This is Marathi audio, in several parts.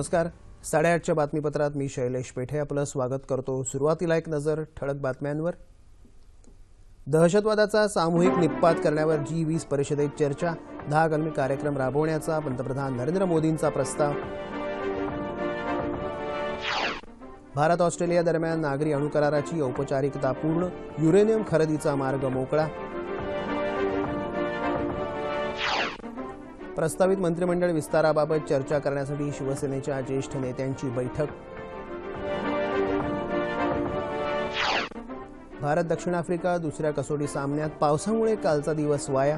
नमस्कार साडेआठच्या बातमीपत्रात मी शैलेश पेठे आपलं स्वागत करतो सुरुवातीला एक नजर ठळक बातम्यांवर दहशतवादाचा सामूहिक निप्पात करण्यावर जी वीस परिषदेत चर्चा दहा कलमी कार्यक्रम राबवण्याचा पंतप्रधान नरेंद्र मोदींचा प्रस्ताव भारत ऑस्ट्रेलिया दरम्यान नागरी अणुकराराची औपचारिकता पूर्ण युरेनियम खरेदीचा मार्ग मोकळा प्रस्तावित मंत्रिमंडळ विस्ताराबाबत चर्चा करण्यासाठी शिवसेनेच्या ज्येष्ठ नेत्यांची बैठक भारत दक्षिण आफ्रिका दुसऱ्या कसोटी सामन्यात पावसामुळे कालचा दिवस वाया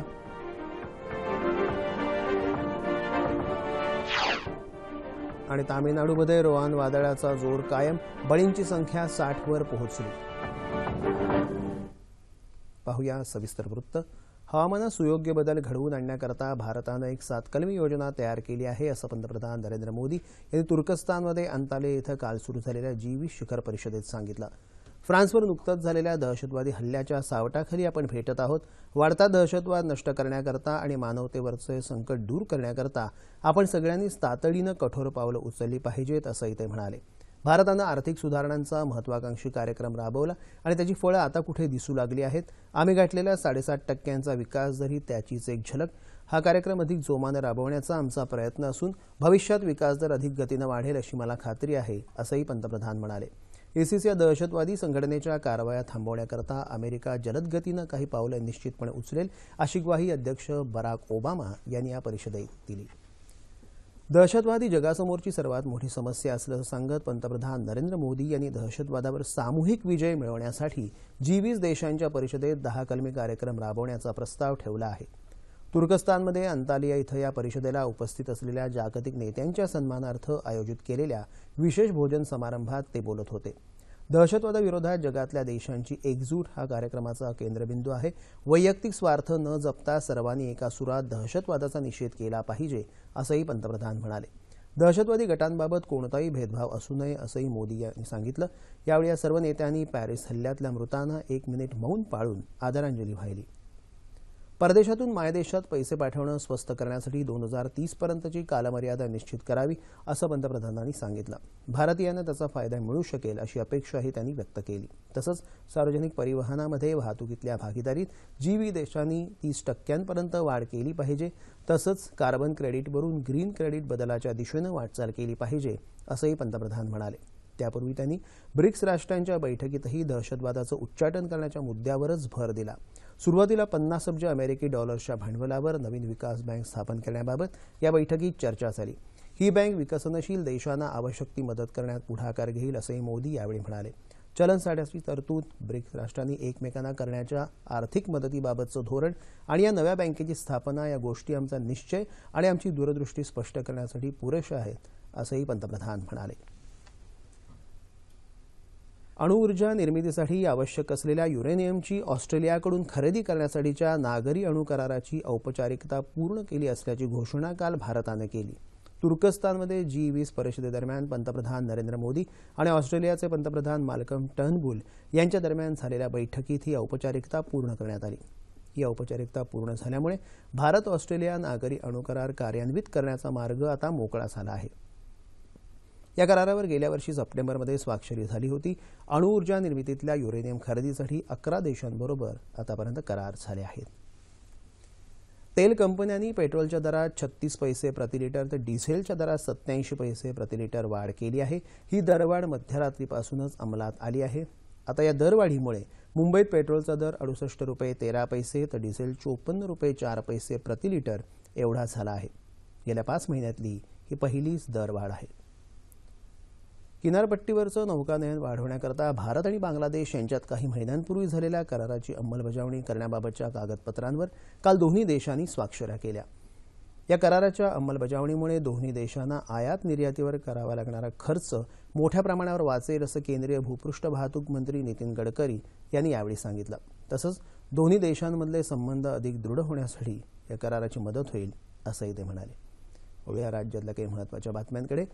आणि तामिळनाडूमध्ये रोहान वादळाचा जोर कायम बळींची संख्या साठवर पोहोचली पाहूया सविस्तर वृत्त हवामानात सुयोग्य बदल घडवून आणण्याकरता भारतानं एक सातकलमी योजना तयार केली आहे असं पंतप्रधान नरेंद्र मोदी यांनी तुर्कस्तानमध्ये अंताले इथं काल सुरू झालेल्या जीवी शिखर परिषदेत सांगितलं फ्रान्सवर नुकतंच झालेल्या दहशतवादी हल्ल्याच्या सावटाखाली आपण भेटत आहोत वाढता दहशतवाद नष्ट करण्याकरता आणि मानवतेवरचे संकट दूर करण्याकरता आपण सगळ्यांनीच तातडीनं कठोर पावलं उचलली पाहिजेत असंही ते म्हणाले भारतानं आर्थिक सुधारणांचा महत्वाकांक्षी कार्यक्रम राबवला आणि त्याची फळं आता कुठे दिसू लागली आहेत आम्ही गाठलेल्या साडेसात टक्क्यांचा विकास जरी त्याचीच एक झलक हा कार्यक्रम अधिक जोमानं राबवण्याचा आमचा प्रयत्न असून भविष्यात विकास दर अधिक गतीनं वाढेल अशी मला खात्री आहे असंही पंतप्रधान म्हणाले इसिस या दहशतवादी संघटनेच्या कारवाया थांबवण्याकरता अमेरिका जलद काही पावलं निश्चितपणे उचलेल अशी ग्वाही अध्यक्ष बराक ओबामा यांनी या परिषदेत दिली दहशतवादी जगासमोरची सर्वात मोठी समस्या असल्याचं सांगत पंतप्रधान नरेंद्र मोदी यांनी दहशतवादावर सामूहिक विजय मिळवण्यासाठी जी देशांच्या परिषदेत दहा कलमी कार्यक्रम राबवण्याचा प्रस्ताव ठेवला आहे तुर्कस्तानमध्ये अंतालिया इथं या परिषदेला उपस्थित असलेल्या जागतिक नेत्यांच्या सन्मानार्थ आयोजित केलेल्या विशेष भोजन समारंभात ते बोलत होते दहशतवादाविरोधात जगातल्या देशांची एकजूट हा कार्यक्रमाचा केंद्रबिंदू आहे वैयक्तिक स्वार्थ न जपता सर्वांनी एका सुरात दहशतवादाचा निषेध केला पाहिजे असंही पंतप्रधान म्हणाले दहशतवादी गटांबाबत कोणताही भेदभाव असू नये असंही मोदी यांनी सांगितलं यावेळी या सर्व नेत्यांनी पॅरिस हल्ल्यातल्या मृतांना एक मिनिट मौन पाळून आदरांजली वाहिली परदेशातून मायदेशात पैसे पाठवणं स्वस्त करण्यासाठी दोन हजार तीसपर्यंतची कालमर्यादा निश्चित करावी असं पंतप्रधानांनी सांगितलं भारतीयांना त्याचा फायदा मिळू शकेल अशी अपेक्षाही त्यांनी व्यक्त केली तसंच सार्वजनिक परिवहनामध्ये वाहतुकीतल्या भागीदारीत जी देशांनी तीस टक्क्यांपर्यंत वाढ केली पाहिजे तसंच कार्बन क्रेडिटवरून ग्रीन क्रेडिट बदलाच्या दिशेनं वाटचाल केली पाहिजे असंही पंतप्रधान म्हणाले त्यापूर्वी त्यांनी ब्रिक्स राष्ट्रांच्या बैठकीतही दहशतवादाचं उच्चाटन करण्याच्या मुद्द्यावरच भर दिला सुरुवातीला पन्नास अब्ज अमेरिकी डॉलर्सच्या भांडवलावर नवीन विकास बँक स्थापन करण्याबाबत या बैठकीत चर्चा झाली ही बँक विकसनशील देशांना आवश्यक ती मदत करण्यात पुढाकार घेईल असंही मोदी यावेळी म्हणाले चलन साठ्याची तरतूद ब्रिक्स राष्ट्रांनी एकमेकांना करण्याच्या आर्थिक मदतीबाबतचं धोरण आणि या नव्या बँकेची स्थापना या गोष्टी आमचा निश्चय आणि आमची दूरदृष्टी स्पष्ट करण्यासाठी पुरेशा आहेत असंही पंतप्रधान म्हणाले अणुऊर्जा निर्मितीसाठी आवश्यक असलेल्या युरेनियमची ऑस्ट्रेलियाकडून खरेदी करण्यासाठीच्या नागरी अणुकराराची औपचारिकता पूर्ण केली असल्याची घोषणा काल भारतानं केली तुर्कस्तानमध्ये जी वीस परिषदेदरम्यान पंतप्रधान नरेंद्र मोदी आणि ऑस्ट्रेलियाचे पंतप्रधान मालकम टर्नबुल यांच्या दरम्यान झालेल्या बैठकीत ही औपचारिकता पूर्ण करण्यात आली ही औपचारिकता पूर्ण झाल्यामुळे भारत ऑस्ट्रेलिया नागरी अणुकरार कार्यान्वित करण्याचा मार्ग आता मोकळा झाला आहे या करारावर गेल्या वर्षी सप्टेंबरमध्ये स्वाक्षरी झाली होती अणुऊर्जा निर्मितीतल्या युरेनियम खरेदीसाठी अकरा देशांबरोबर आतापर्यंत करार झाले आहेत तेल कंपन्यांनी पेट्रोलच्या दरात छत्तीस पैसे प्रति लिटर तर डिझेलच्या दरात सत्याऐंशी पैसे प्रतिलिटर वाढ केली आहे ही दरवाढ मध्यरात्रीपासूनच अंमलात आली आहे आता या दरवाढीमुळे मुंबईत पेट्रोलचा दर अडुसष्ट रुपये तेरा पैसे तर डिझेल चोपन्न रुपये चार पैसे प्रति लिटर एवढा झाला आहे गेल्या पाच महिन्यातली ही पहिलीच दरवाढ आहे किनारपट्टीवरचं नौकानयन वाढवण्याकरता भारत आणि बांगलादेश यांच्यात काही महिन्यांपूर्वी झालेल्या कराराची अंमलबजावणी करण्याबाबतच्या कागदपत्रांवर काल दोन्ही देशांनी स्वाक्षऱ्या केल्या या कराराच्या अंमलबजावणीमुळे दोन्ही देशांना आयात निर्यातीवर करावा लागणारा खर्च मोठ्या प्रमाणावर वाचेल असं केंद्रीय भूपृष्ठ वाहतूक मंत्री नितीन गडकरी यांनी यावेळी सांगितलं तसंच दोन्ही देशांमधले संबंध अधिक दृढ होण्यासाठी या कराराची मदत होईल असंही ते म्हणाले ओळ्या राज्यातल्या काही महत्वाच्या बातम्यांकडे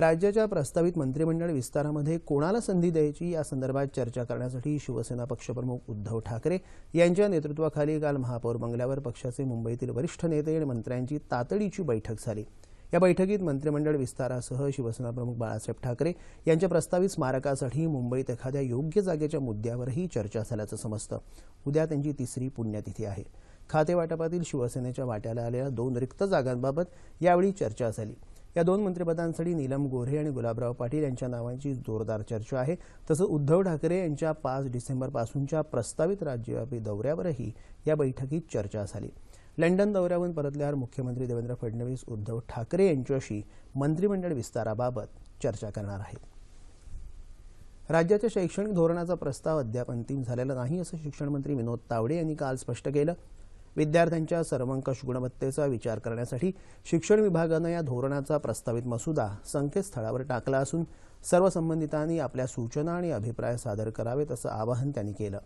राज्याच्या प्रस्तावित मंत्रिमंडळ विस्तारामध्ये कोणाला संधी द्यायची या संदर्भात चर्चा करण्यासाठी शिवसेना पक्षप्रमुख उद्धव ठाकरे यांच्या नेतृत्वाखाली काल महापौर बंगल्यावर पक्षाचे मुंबईतील वरिष्ठ नेते आणि मंत्र्यांची तातडीची बैठक झाली या बैठकीत मंत्रिमंडळ विस्तारासह शिवसेना प्रमुख बाळासाहेब ठाकरे यांच्या प्रस्तावित स्मारकासाठी मुंबईत एखाद्या योग्य जागेच्या मुद्द्यावरही चर्चा झाल्याचं समजतं उद्या त्यांची तिसरी पुण्यतिथी आहे खातेवाटपातील शिवसेनेच्या वाट्याला आलेल्या दोन रिक्त जागांबाबत यावेळी चर्चा झाली या दोन मंत्रिपदांसाठी नीलम गोऱ्हे आणि गुलाबराव पाटील यांच्या नावांची जोरदार चर्चा आहे तसंच उद्धव ठाकरे यांच्या पाच डिसेंबरपासूनच्या प्रस्तावित राज्यव्यापी दौऱ्यावरही या बैठकीत चर्चा झाली लंडन दौऱ्यावरून परतल्यावर मुख्यमंत्री देवेंद्र फडणवीस उद्धव ठाकरे यांच्याशी मंत्रिमंडळ विस्ताराबाबत चर्चा करणार आहेत राज्याच्या शैक्षणिक धोरणाचा प्रस्ताव अद्याप अंतिम झालेला नाही असं शिक्षणमंत्री विनोद तावडे यांनी काल स्पष्ट केलं विद्यार्थ्यांच्या सर्वंकष गुणवत्तेचा विचार करण्यासाठी शिक्षण विभागानं या धोरणाचा प्रस्तावित मसुदा संकेतस्थळावर टाकला असून सर्व संबंधितांनी आपल्या सूचना आणि अभिप्राय सादर करावेत असं आवाहन त्यांनी केलं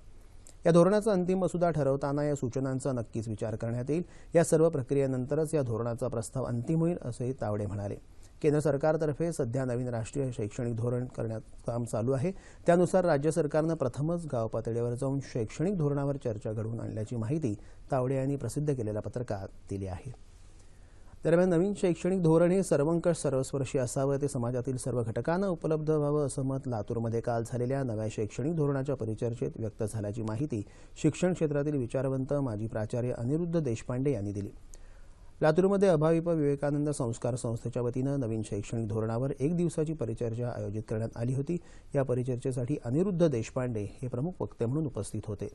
या धोरणाचा अंतिम मसुदा ठरवताना या सूचनांचा नक्कीच विचार करण्यात येईल या सर्व प्रक्रियेनंतरच या धोरणाचा प्रस्ताव अंतिम होईल असंही तावडे म्हणाले केंद्र सरकारतर्फे सध्या नवीन राष्ट्रीय शैक्षणिक धोरण करण्यात काम चालू आहे त्यानुसार राज्य सरकारनं प्रथमच गाव पातळीवर जाऊन शैक्षणिक धोरणावर चर्चा घडवून आणल्याची माहिती तावडे यांनी प्रसिद्ध केलेल्या पत्रकात दिली आहे दरम्यान नवीन शैक्षणिक धोरण हे सर्वंकष सर्वस्पर्शी असावं ते समाजातील सर्व घटकांना उपलब्ध व्हावं असं मत लातूरमध्ये काल झालेल्या नव्या शैक्षणिक धोरणाच्या परिचर्चेत व्यक्त झाल्याची माहिती शिक्षण क्षेत्रातील विचारवंत माजी प्राचार्य अनिरुद्ध देशपांडे यांनी दिली लातूरमध्ये अभाविप विवेकानंद संस्कार संस्थेच्या वतीनं नवीन शैक्षणिक धोरणावर एक दिवसाची परिचर्चा आयोजित करण्यात आली होती या परिचर्चेसाठी अनिरुद्ध देशपांडे हे प्रमुख वक्ते म्हणून उपस्थित होते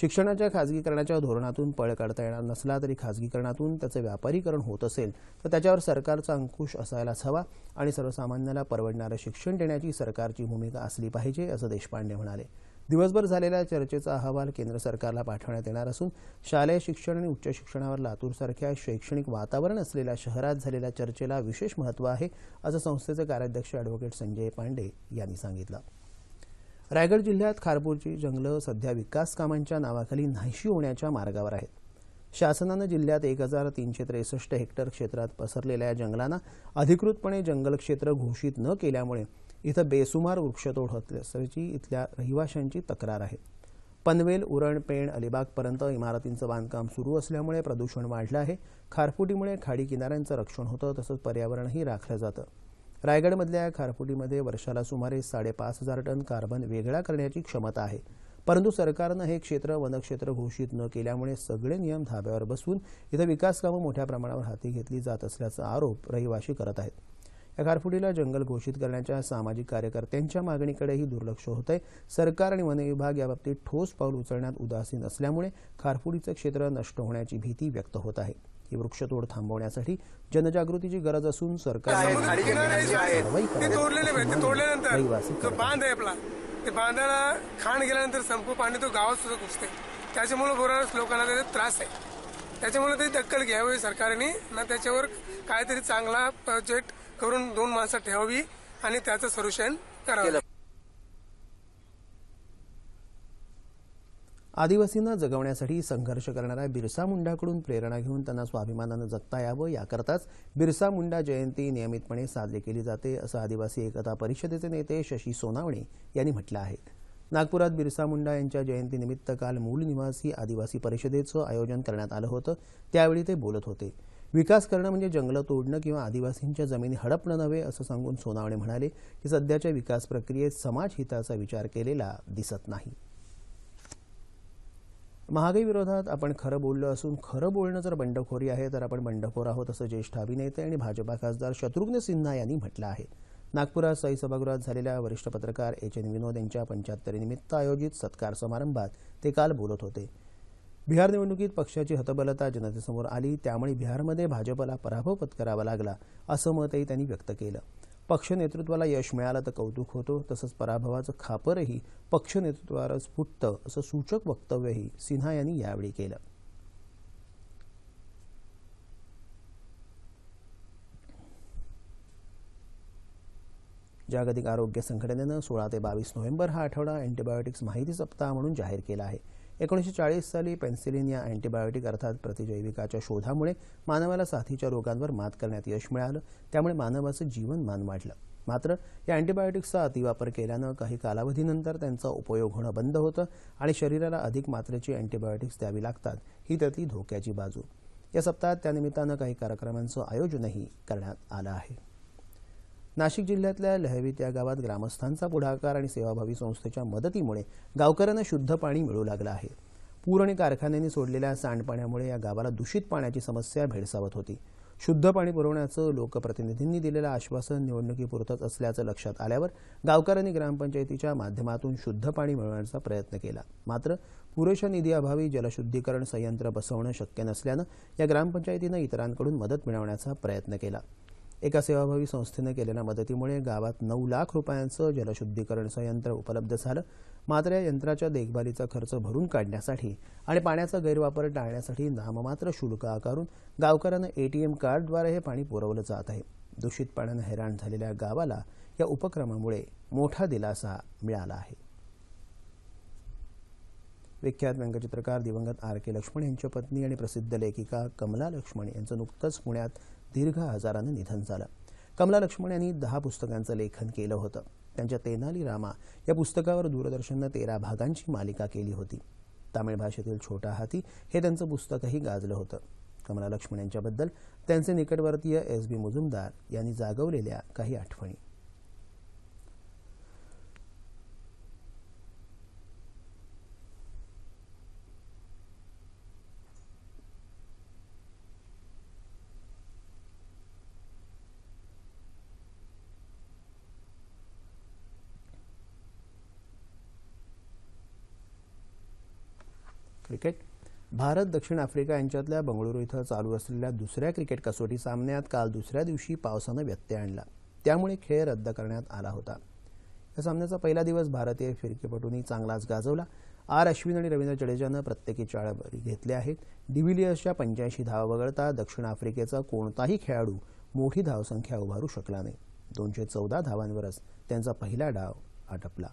शिक्षणाच्या खाजगीकरणाच्या धोरणातून पळ काढता येणार नसला तरी खाजगीकरणातून त्याचे व्यापारीकरण होत असेल तर त्याच्यावर सरकारचा अंकुश असायलाच हवा आणि सर्वसामान्याला परवडणारं शिक्षण देण्याची सरकारची भूमिका असली पाहिजे असं देशपांडे म्हणाले दिवसभर झालेल्या चर्चेचा अहवाल केंद्र सरकारला पाठवण्यात येणार असून शालेय शिक्षण आणि उच्च शिक्षणावर लातूरसारख्या शैक्षणिक वातावरण असलेल्या शहरात झालेल्या चर्चेला विशेष महत्त्व आहे असं संस्थेचे कार्याध्यक्ष अॅडव्होकेट संजय पांडे यांनी सांगितलं रायगड जिल्ह्यात खारपूरची जंगलं सध्या विकास कामांच्या नावाखाली नाहीशी होण्याच्या मार्गावर आहेत शासनानं जिल्ह्यात एक हजार तीनशे त्रेसष्ट हेक्टर क्षेत्रात पसरलेल्या या जंगलांना अधिकृतपणे जंगल क्षेत्र घोषित न केल्यामुळे इथं बेसुमार वृक्षतोड होत असल्याची इथल्या रहिवाशांची तक्रार आहे पनवेल उरण पेण अलिबागपर्यंत इमारतींचं बांधकाम सुरू असल्यामुळे प्रदूषण वाढलं आहे खारफुटीमुळे खाडी किनाऱ्यांचं रक्षण होतं तसंच पर्यावरणही राखलं जातं रायगडमधल्या खारफुटीमध्ये वर्षाला सुमारे साडेपाच हजार टन कार्बन वेगळा करण्याची क्षमता आहे परंतु सरकारनं हे क्षेत्र वनक्षेत्र घोषित न केल्यामुळे सगळे नियम धाब्यावर बसून इथं विकासकामं मोठ्या प्रमाणावर हाती घेतली जात असल्याचा आरोप रहिवाशी करत आहेत या खारफुडीला जंगल घोषित करण्याच्या सामाजिक कार्यकर्त्यांच्या मागणीकडेही दुर्लक्ष होत आहे सरकार आणि वन विभाग याबाबतीत ठोस पाऊल उचलण्यात उदासीन असल्यामुळे खारफुटीचं क्षेत्र नष्ट होण्याची भीती व्यक्त होत आहे ही वृक्षतोड थांबवण्यासाठी जनजागृतीची गरज असून सरकार ते बांधायला खाण गेल्यानंतर संपू पाणी तो गावात सुद्धा घुसते त्याच्यामुळे बरोबर लोकांना त्याचा त्रास आहे त्याच्यामुळे ते दक्कल घ्यावी सरकारने ना त्याच्यावर काहीतरी चांगला प्रोजेक्ट करून दोन माणसं ठेवावी आणि त्याचं सोल्युशन करावं आदिवासींना जगवण्यासाठी संघर्ष करणाऱ्या बिरसा मुंडाकडून प्रेरणा घेऊन त्यांना स्वाभिमानानं जगता यावं याकरताच बिरसा मुंडा जयंती नियमितपणे साजरी केली जाते असं आदिवासी एकता परिषदेचे नेते शशी सोनावणे यांनी म्हटलं आहे नागपुरात बिरसा मुंडा यांच्या जयंतीनिमित्त काल मूल निवासी आदिवासी परिषदेचं आयोजन करण्यात आलं होतं त्यावेळी ते बोलत होते विकास करणं म्हणजे जंगलं तोडणं किंवा आदिवासींच्या जमिनी हडपणं नव्हे असं सांगून सोनावणे म्हणाले की सध्याच्या विकास प्रक्रियेत समाज हिताचा विचार केलेला दिसत नाही महागाई विरोधात आपण खरं बोललो असून खरं बोलणं जर बंडखोरी आहे तर आपण बंडखोर आहोत असं ज्येष्ठ अभिनेते आणि भाजपा खासदार शत्रुघ्न सिन्हा यांनी म्हटलं आहे नागपुरात साई सभागृहात झालेल्या वरिष्ठ पत्रकार एच एन विनोद यांच्या पंच्याहत्तरीनिमित्त आयोजित सत्कार समारंभात ते काल बोलत होते बिहार निवडणुकीत पक्षाची हतबलता जनतेसमोर आली त्यामुळे बिहारमध्ये भाजपला पराभव पत्करावा लागला असं मतही त्यांनी व्यक्त केलं पक्ष नेतृत्वाला यश मिळालं तर कौतुक होतो तसंच पराभवाचं खापरही पक्ष नेतृत्वावर फुटतं असं सूचक वक्तव्यही सिन्हा यांनी यावेळी केलं जागतिक आरोग्य संघटनेनं सोळा ते बावीस नोव्हेंबर हा आठवडा अँटीबायोटिक्स माहिती सप्ताह म्हणून जाहीर केला आहे एकोणीसशे चाळीस साली पेन्सिलिन या अँटीबायोटिक अर्थात प्रतिजैविकाच्या शोधामुळे मानवाला साथीच्या रोगांवर मात करण्यात यश मिळालं त्यामुळे मानवाचं जीवनमान वाढलं मात्र या अँटीबायोटिक्सचा अतिवापर केल्यानं काही कालावधीनंतर त्यांचा उपयोग होणं बंद होतं आणि शरीराला अधिक मात्रेची अँटीबायोटिक्स द्यावी लागतात ही ती धोक्याची बाजू या सप्ताहात त्यानिमित्तानं काही कार्यक्रमांचं आयोजनही करण्यात आलं आहे नाशिक जिल्ह्यातल्या लहवीत या गावात ग्रामस्थांचा पुढाकार आणि सेवाभावी संस्थेच्या मदतीमुळे गावकऱ्यांना शुद्ध पाणी मिळू लागलं आहे पूर आणि कारखान्यांनी सोडलेल्या सांडपाण्यामुळे या गावाला दूषित पाण्याची समस्या भेडसावत होती शुद्ध पाणी पुरवण्याचं लोकप्रतिनिधींनी दिलेलं आश्वासन निवडणुकीपुरतंच असल्याचं लक्षात आल्यावर गावकऱ्यांनी ग्रामपंचायतीच्या माध्यमातून शुद्ध पाणी मिळवण्याचा प्रयत्न केला मात्र पुरेशा निधीअभावी जलशुद्धीकरण संयंत्र बसवणं शक्य नसल्यानं या ग्रामपंचायतीनं इतरांकडून मदत मिळवण्याचा प्रयत्न केला एका सेवाभावी संस्थेनं केलेल्या मदतीमुळे गावात नऊ लाख रुपयांचं जलशुद्धीकरण संयंत्र उपलब्ध झालं मात्र या यंत्राच्या देखभालीचा खर्च भरून काढण्यासाठी आणि पाण्याचा गैरवापर टाळण्यासाठी नाममात्र शुल्क आकारून गावकऱ्यांना एटीएम कार्डद्वारे हे पाणी पुरवलं जात आहे दूषित पाण्यानं हैराण झालेल्या गावाला या उपक्रमामुळे मोठा दिलासा मिळाला आहे विख्यात व्यंगचित्रकार दिवंगत आर के लक्ष्मण यांच्या पत्नी आणि प्रसिद्ध लेखिका कमला लक्ष्मण यांचं नुकतंच पुण्यात दीर्घ आजारानं निधन झालं कमला लक्ष्मण यांनी दहा पुस्तकांचं लेखन केलं होतं त्यांच्या तेनाली रामा या पुस्तकावर दूरदर्शननं तेरा भागांची मालिका केली होती तामिळ भाषेतील छोटा हाती हे त्यांचं पुस्तकही गाजलं होतं कमला लक्ष्मण यांच्याबद्दल त्यांचे निकटवर्तीय एस बी मुजुमदार यांनी जागवलेल्या काही आठवणी क्रिकेट भारत दक्षिण आफ्रिका यांच्यातल्या बंगळुरू इथं चालू असलेल्या दुसऱ्या क्रिकेट कसोटी सामन्यात काल दुसऱ्या दिवशी पावसानं व्यत्यय आणला त्यामुळे खेळ रद्द करण्यात आला होता या सामन्याचा पहिला दिवस भारतीय फिरकीपटूंनी चांगलाच गाजवला आर अश्विन आणि रवींद्र जडेजानं प्रत्येकी चार बळी घेतले आहेत डिव्हिलियर्सच्या पंच्याऐंशी धावा वगळता दक्षिण आफ्रिकेचा कोणताही खेळाडू मोठी धावसंख्या उभारू शकला नाही दोनशे चौदा धावांवरच त्यांचा पहिला डाव आटपला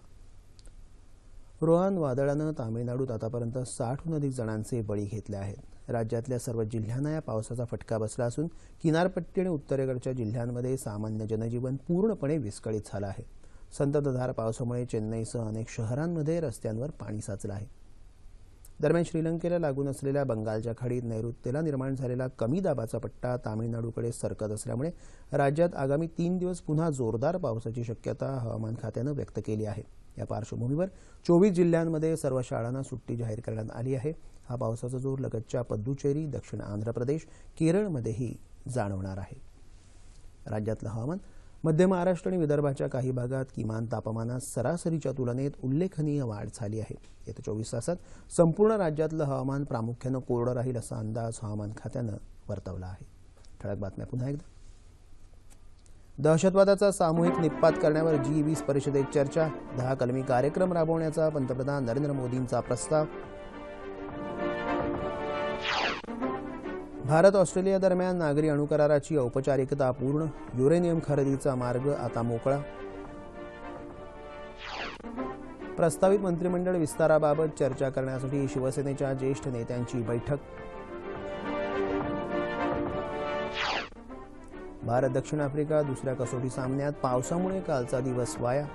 रोहान वादळानं तामिळनाडूत आतापर्यंत साठहून अधिक जणांचे बळी घेतले आहेत राज्यातल्या सर्व जिल्ह्यांना या पावसाचा फटका बसला असून किनारपट्टी आणि उत्तरेकडच्या जिल्ह्यांमध्ये सामान्य जनजीवन पूर्णपणे विस्कळीत झालं आहे संततधार पावसामुळे चेन्नईसह अनेक शहरांमध्ये रस्त्यांवर पाणी साचलं आहे दरम्यान श्रीलंकेला लागून असलेल्या बंगालच्या खाडीत नैऋत्येला निर्माण झालेला कमी दाबाचा पट्टा तामिळनाडूकडे सरकत असल्यामुळे राज्यात आगामी तीन दिवस पुन्हा जोरदार पावसाची शक्यता हवामान खात्यानं व्यक्त केली आहे या पार्श्वभूमीवर चोवीस जिल्ह्यांमध्ये सर्व शाळांना सुट्टी जाहीर करण्यात आली आहे हा पावसाचा जोर लगतच्या पद्दुचेरी दक्षिण आंध्र प्रदेश केरळमध्येही जाणवणार आहे राज्यातलं हवामान मध्य महाराष्ट्र आणि विदर्भाच्या काही भागात किमान तापमानात सरासरीच्या तुलनेत उल्लेखनीय वाढ झाली आहे येत्या चोवीस तासात संपूर्ण राज्यातलं हवामान प्रामुख्यानं कोरडं राहील असा अंदाज हवामान खात्यानं वर्तवला आहे ठळक बातम्या पुन्हा एकदा दहशतवादाचा सामूहिक निपात करण्यावर जी वीस परिषदेत चर्चा दहा कलमी कार्यक्रम राबवण्याचा पंतप्रधान नरेंद्र मोदींचा प्रस्ताव भारत ऑस्ट्रेलिया दरम्यान नागरी अणुकराराची औपचारिकता पूर्ण युरेनियम खरेदीचा मार्ग आता मोकळा प्रस्तावित मंत्रिमंडळ विस्ताराबाबत चर्चा करण्यासाठी शिवसेनेच्या ज्येष्ठ नेत्यांची बैठक भारत दक्षिण आफ्रिका दुसऱ्या कसोटी सामन्यात पावसामुळे कालचा दिवस वाया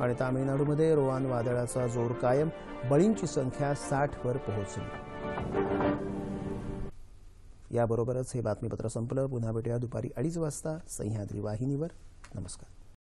आणि तामिळनाडूमध्ये रोवान वादळाचा जोर कायम बळींची संख्या साठवर पोहोचली याबरोबरच हे बातमीपत्र संपलं पुन्हा भेटूया दुपारी अडीच वाजता सह्याद्री वाहिनीवर नमस्कार